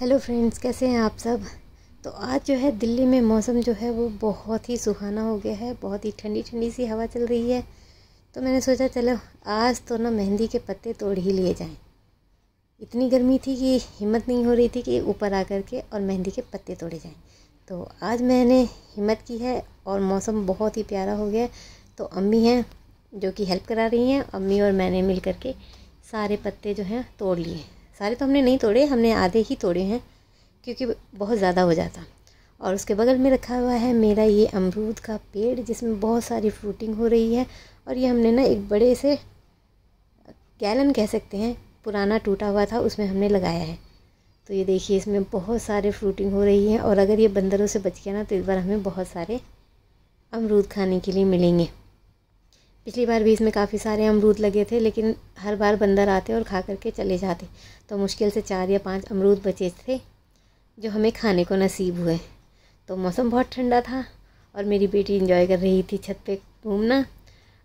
hello friends कैसे हैं आप सब तो आज जो है दिल्ली में मौसम जो है वो बहुत ही सुहाना हो गया है बहुत ही ठंडी ठंडी सी हवा चल रही है तो मैंने सोचा चलो आज तो ना मेहंदी के पत्ते तोड़ ही लिए जाएं इतनी गर्मी थी कि हिम्मत नहीं हो रही थी कि ऊपर आ कर के और मेहंदी के पत्ते तोड़े जाएं तो आज मैंने हिम्मत की है और मौसम बहुत ही प्यारा हो गया तो अम्मी हैं जो कि हेल्प करा रही हैं अम्मी और मैंने मिल करके सारे पत्ते जो हैं तोड़ लिए सारे तो हमने नहीं तोड़े हमने आधे ही तोड़े हैं क्योंकि बहुत ज़्यादा हो जाता और उसके बगल में रखा हुआ है मेरा ये अमरूद का पेड़ जिसमें बहुत सारी फ्रूटिंग हो रही है और ये हमने ना एक बड़े से गैलन कह सकते हैं पुराना टूटा हुआ था उसमें हमने लगाया है तो ये देखिए इसमें बहुत सारे फ्रूटिंग हो रही है और अगर ये बंदरों से बच गया ना तो इस बार हमें बहुत सारे अमरूद खाने के लिए मिलेंगे पिछली बार भी इसमें काफ़ी सारे अमरूद लगे थे लेकिन हर बार बंदर आते और खा करके चले जाते तो मुश्किल से चार या पांच अमरूद बचे थे जो हमें खाने को नसीब हुए तो मौसम बहुत ठंडा था और मेरी बेटी इंजॉय कर रही थी छत पे घूमना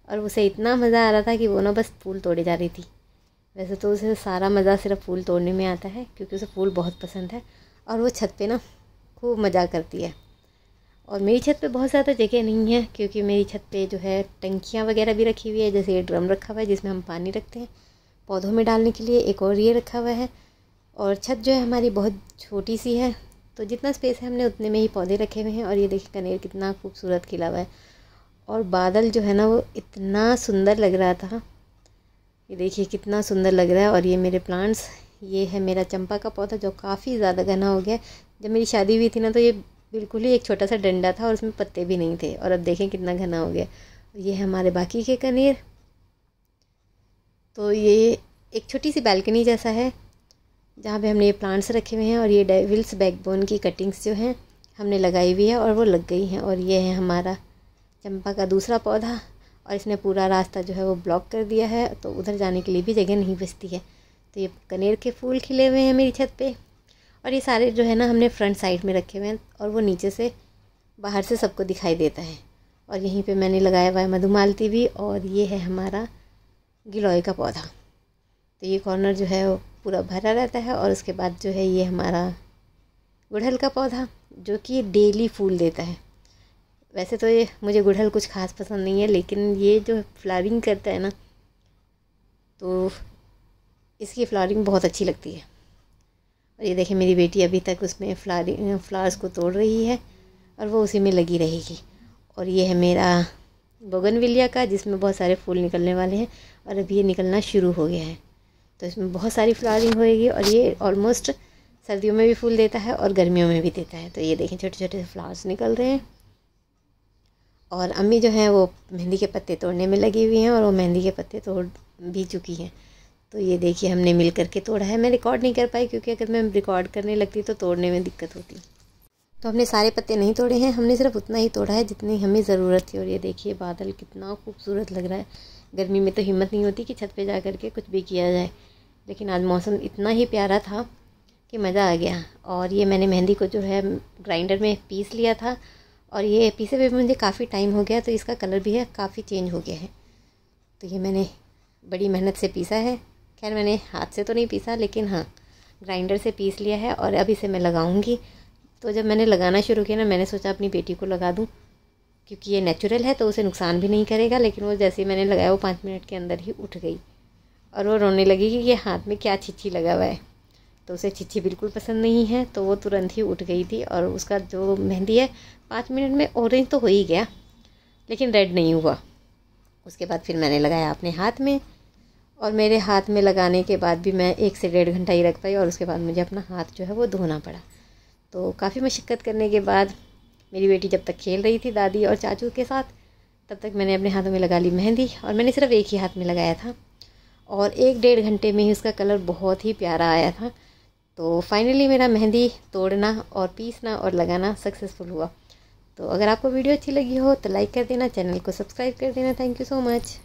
और उसे इतना मज़ा आ रहा था कि वो ना बस फूल तोड़े जा रही थी वैसे तो उसे सारा मज़ा सिर्फ फूल तोड़ने में आता है क्योंकि उसे फूल बहुत पसंद है और वो छत पे ना खूब मज़ा करती है और मेरी छत पे बहुत ज़्यादा जगह नहीं है क्योंकि मेरी छत पे जो है टंकियाँ वगैरह भी रखी हुई है जैसे ये ड्रम रखा हुआ है जिसमें हम पानी रखते हैं पौधों में डालने के लिए एक और ये रखा हुआ है और छत जो है हमारी बहुत छोटी सी है तो जितना स्पेस है हमने उतने में ही पौधे रखे हुए हैं और ये देखिए कनेर कितना खूबसूरत खिला हुआ है और बादल जो है ना वो इतना सुंदर लग रहा था ये देखिए कितना सुंदर लग रहा है और ये मेरे प्लांट्स ये है मेरा चंपा का पौधा जो काफ़ी ज़्यादा घना हो गया जब मेरी शादी हुई थी ना तो ये बिल्कुल ही एक छोटा सा डंडा था और उसमें पत्ते भी नहीं थे और अब देखें कितना घना हो गया तो ये हमारे बाकी के कनेर तो ये एक छोटी सी बैल्कनी जैसा है जहाँ पे हमने ये प्लांट्स रखे हुए हैं और ये डेविल्स बैकबोन की कटिंग्स जो हैं हमने लगाई हुई है और वो लग गई हैं और ये है हमारा चंपा का दूसरा पौधा और इसने पूरा रास्ता जो है वो ब्लॉक कर दिया है तो उधर जाने के लिए भी जगह नहीं बचती है तो ये कनेर के फूल खिले हुए हैं मेरी छत पर और ये सारे जो है ना हमने फ्रंट साइड में रखे हुए हैं और वो नीचे से बाहर से सबको दिखाई देता है और यहीं पे मैंने लगाया हुआ है मधुमालती भी और ये है हमारा गिलोय का पौधा तो ये कॉर्नर जो है वो पूरा भरा रहता है और उसके बाद जो है ये हमारा गुड़हल का पौधा जो कि डेली फूल देता है वैसे तो ये मुझे गुड़हल कुछ खास पसंद नहीं है लेकिन ये जो फ्लावरिंग करता है ना तो इसकी फ्लावरिंग बहुत अच्छी लगती है और ये देखें मेरी बेटी अभी तक उसमें फ्लारिंग फ्लावर्स को तोड़ रही है और वो उसी में लगी रहेगी और ये है मेरा बोगनविलिया का जिसमें बहुत सारे फूल निकलने वाले हैं और अभी ये निकलना शुरू हो गया है तो इसमें बहुत सारी फ्लावरिंग होएगी और ये ऑलमोस्ट सर्दियों में भी फूल देता है और गर्मियों में भी देता है तो ये देखें छोटे छोटे फ्लावर्स निकल रहे हैं और अम्मी जो हैं वो मेहंदी के पत्ते तोड़ने में लगी हुई हैं और वो मेहंदी के पत्ते तोड़ भी चुकी हैं तो ये देखिए हमने मिल करके तोड़ा है मैं रिकॉर्ड नहीं कर पाई क्योंकि अगर मैं रिकॉर्ड करने लगती तो तोड़ने में दिक्कत होती तो हमने सारे पत्ते नहीं तोड़े हैं हमने सिर्फ उतना ही तोड़ा है जितनी हमें ज़रूरत थी और ये देखिए बादल कितना खूबसूरत लग रहा है गर्मी में तो हिम्मत नहीं होती कि छत पे जा कर के कुछ भी किया जाए लेकिन आज मौसम इतना ही प्यारा था कि मज़ा आ गया और ये मैंने मेहंदी को जो है ग्राइंडर में पीस लिया था और ये पीसे हुए मुझे काफ़ी टाइम हो गया तो इसका कलर भी है काफ़ी चेंज हो गया है तो ये मैंने बड़ी मेहनत से पीसा है खैर मैंने हाथ से तो नहीं पीसा लेकिन हाँ ग्राइंडर से पीस लिया है और अब इसे मैं लगाऊंगी तो जब मैंने लगाना शुरू किया ना मैंने सोचा अपनी बेटी को लगा दूँ क्योंकि ये नेचुरल है तो उसे नुकसान भी नहीं करेगा लेकिन वो जैसे ही मैंने लगाया वो पाँच मिनट के अंदर ही उठ गई और वो रोने लगी कि ये हाथ में क्या छिच्छी लगा हुआ है तो उसे छिच्छी बिल्कुल पसंद नहीं है तो वो तुरंत ही उठ गई थी और उसका जो मेहंदी है पाँच मिनट में ऑरेंज तो हो ही गया लेकिन रेड नहीं हुआ उसके बाद फिर मैंने लगाया अपने हाथ में और मेरे हाथ में लगाने के बाद भी मैं एक से डेढ़ घंटा ही रख पाई और उसके बाद मुझे अपना हाथ जो है वो धोना पड़ा तो काफ़ी मशक्क़त करने के बाद मेरी बेटी जब तक खेल रही थी दादी और चाचू के साथ तब तक मैंने अपने हाथों में लगा ली मेहंदी और मैंने सिर्फ एक ही हाथ में लगाया था और एक डेढ़ घंटे में ही उसका कलर बहुत ही प्यारा आया था तो फाइनली मेरा मेहंदी तोड़ना और पीसना और लगाना सक्सेसफुल हुआ तो अगर आपको वीडियो अच्छी लगी हो तो लाइक कर देना चैनल को सब्सक्राइब कर देना थैंक यू सो मच